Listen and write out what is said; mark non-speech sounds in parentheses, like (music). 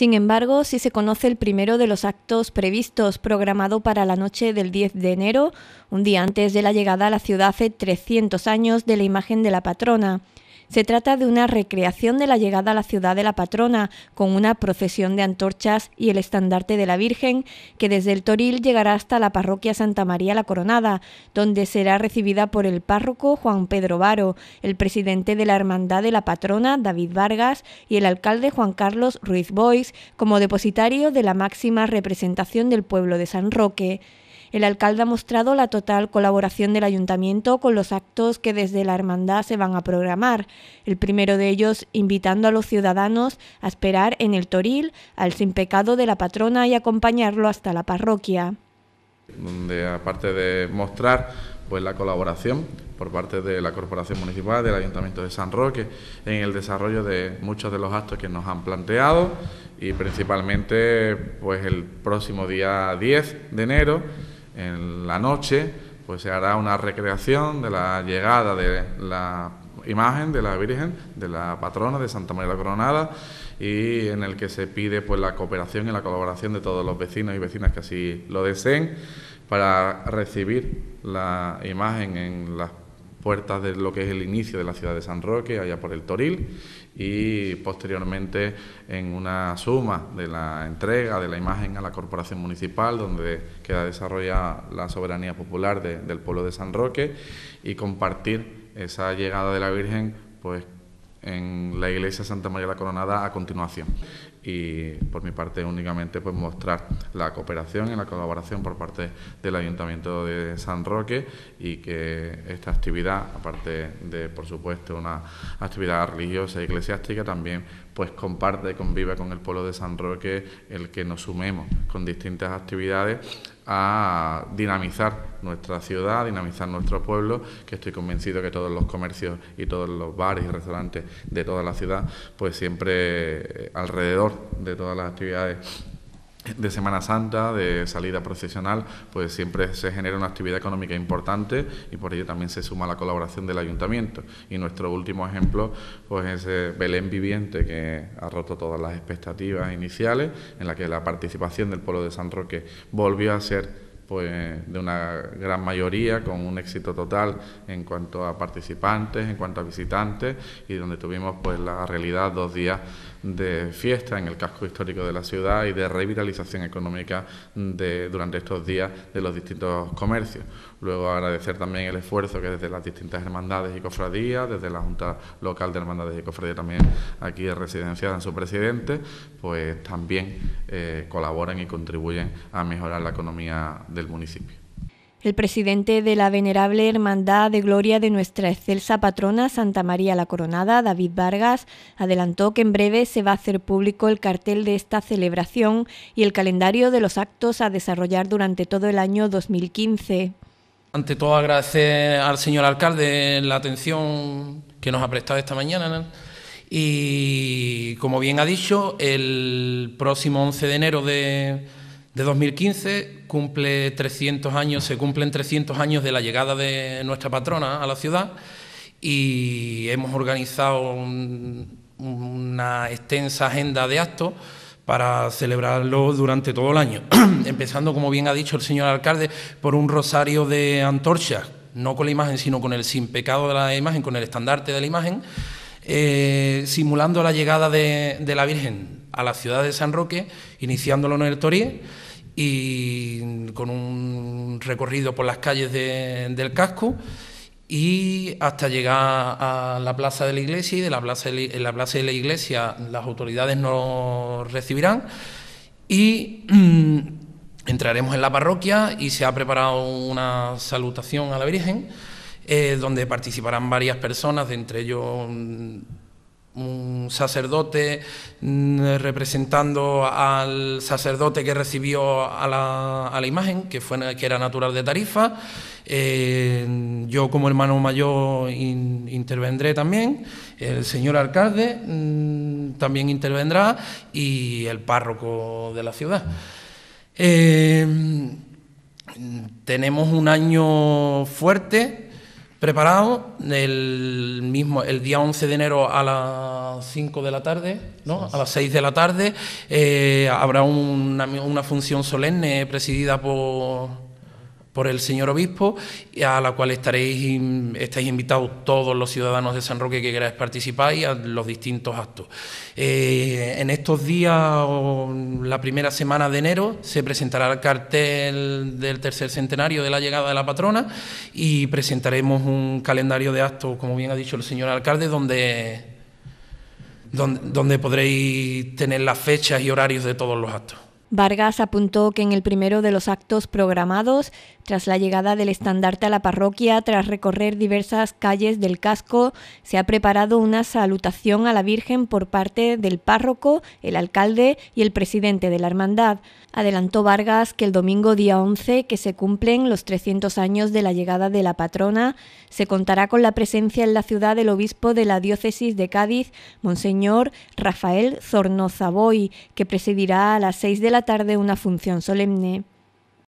Sin embargo, sí se conoce el primero de los actos previstos, programado para la noche del 10 de enero, un día antes de la llegada a la ciudad hace 300 años de la imagen de la patrona. Se trata de una recreación de la llegada a la ciudad de la patrona, con una procesión de antorchas y el estandarte de la Virgen, que desde el Toril llegará hasta la parroquia Santa María la Coronada, donde será recibida por el párroco Juan Pedro Varo, el presidente de la Hermandad de la Patrona, David Vargas, y el alcalde Juan Carlos Ruiz Bois, como depositario de la máxima representación del pueblo de San Roque. El alcalde ha mostrado la total colaboración del ayuntamiento con los actos que desde la hermandad se van a programar. El primero de ellos invitando a los ciudadanos a esperar en el Toril al sin pecado de la patrona y acompañarlo hasta la parroquia. Donde aparte de mostrar pues la colaboración por parte de la Corporación Municipal, del Ayuntamiento de San Roque, en el desarrollo de muchos de los actos que nos han planteado y principalmente pues el próximo día 10 de enero en la noche pues se hará una recreación de la llegada de la imagen de la Virgen, de la patrona de Santa María la Coronada, y en el que se pide pues la cooperación y la colaboración de todos los vecinos y vecinas que así lo deseen para recibir la imagen en las puertas de lo que es el inicio de la ciudad de San Roque, allá por el Toril, y posteriormente en una suma de la entrega de la imagen a la Corporación Municipal, donde queda desarrollada la soberanía popular del pueblo de San Roque, y compartir esa llegada de la Virgen pues en la iglesia Santa María la Coronada a continuación. Y por mi parte únicamente pues mostrar la cooperación y la colaboración por parte del Ayuntamiento de San Roque y que esta actividad, aparte de por supuesto una actividad religiosa e eclesiástica, también pues comparte, convive con el pueblo de San Roque el que nos sumemos con distintas actividades a dinamizar nuestra ciudad, dinamizar nuestro pueblo, que estoy convencido que todos los comercios y todos los bares y restaurantes de toda la ciudad, pues siempre eh, alrededor de todas las actividades de Semana Santa, de salida procesional, pues siempre se genera una actividad económica importante y por ello también se suma la colaboración del ayuntamiento. Y nuestro último ejemplo, pues es Belén viviente que ha roto todas las expectativas iniciales, en la que la participación del pueblo de San Roque volvió a ser pues de una gran mayoría con un éxito total en cuanto a participantes, en cuanto a visitantes y donde tuvimos pues la realidad dos días de fiesta en el casco histórico de la ciudad y de revitalización económica de, durante estos días de los distintos comercios. Luego agradecer también el esfuerzo que desde las distintas hermandades y cofradías, desde la Junta Local de Hermandades y Cofradías también aquí residenciada en su presidente, pues también eh, colaboran y contribuyen a mejorar la economía de municipio. El presidente de la Venerable Hermandad de Gloria de nuestra excelsa patrona Santa María la Coronada, David Vargas, adelantó que en breve se va a hacer público el cartel de esta celebración y el calendario de los actos a desarrollar durante todo el año 2015. Ante todo agradecer al señor alcalde la atención que nos ha prestado esta mañana y como bien ha dicho, el próximo 11 de enero de de 2015 cumple 300 años, se cumplen 300 años de la llegada de nuestra patrona a la ciudad y hemos organizado una extensa agenda de actos para celebrarlo durante todo el año, (clears throat) empezando, como bien ha dicho el señor alcalde, por un rosario de antorchas, no con la imagen, sino con el sin pecado de la imagen, con el estandarte de la imagen, eh, simulando la llegada de, la Virgen a la ciudad de San Roque, iniciándolo en el Torí y con un recorrido por las calles del casco y hasta llegar a la plaza de la iglesia y de la plaza en la plaza de la iglesia las autoridades nos recibirán y mm, entraremos en la parroquia y se ha preparado una salutación a la Virgen eh, donde participarán varias personas, de entre ellos mm, un sacerdote mm, representando al sacerdote que recibió a la, imagen, que, fue, que era natural de Tarifa. Eh, yo como hermano mayor intervendré también, el señor alcalde mm, también intervendrá y el párroco de la ciudad. Eh, tenemos un año fuerte preparado el mismo el día 11 de enero a las 5 de la tarde, ¿no? a las 6 de la tarde eh, habrá una, una función solemne presidida por por el señor obispo, a la cual estaréis, estáis invitados todos los ciudadanos de San Roque que queráis participar y a los distintos actos. Eh, en estos días, la primera semana de enero, se presentará el cartel del tercer centenario de la llegada de la patrona y presentaremos un calendario de actos, como bien ha dicho el señor alcalde, donde, donde podréis tener las fechas y horarios de todos los actos. Vargas apuntó que en el primero de los actos programados tras la llegada del estandarte a la parroquia, tras recorrer diversas calles del casco, se ha preparado una salutación a la Virgen por parte del párroco, el alcalde y el presidente de la hermandad. Adelantó Vargas que el domingo día 11, que se cumplen los 300 años de la llegada de la patrona, se contará con la presencia en la ciudad del obispo de la diócesis de Cádiz, Monseñor Rafael Zornozaboy, que presidirá a las 6 de la tarde una función solemne.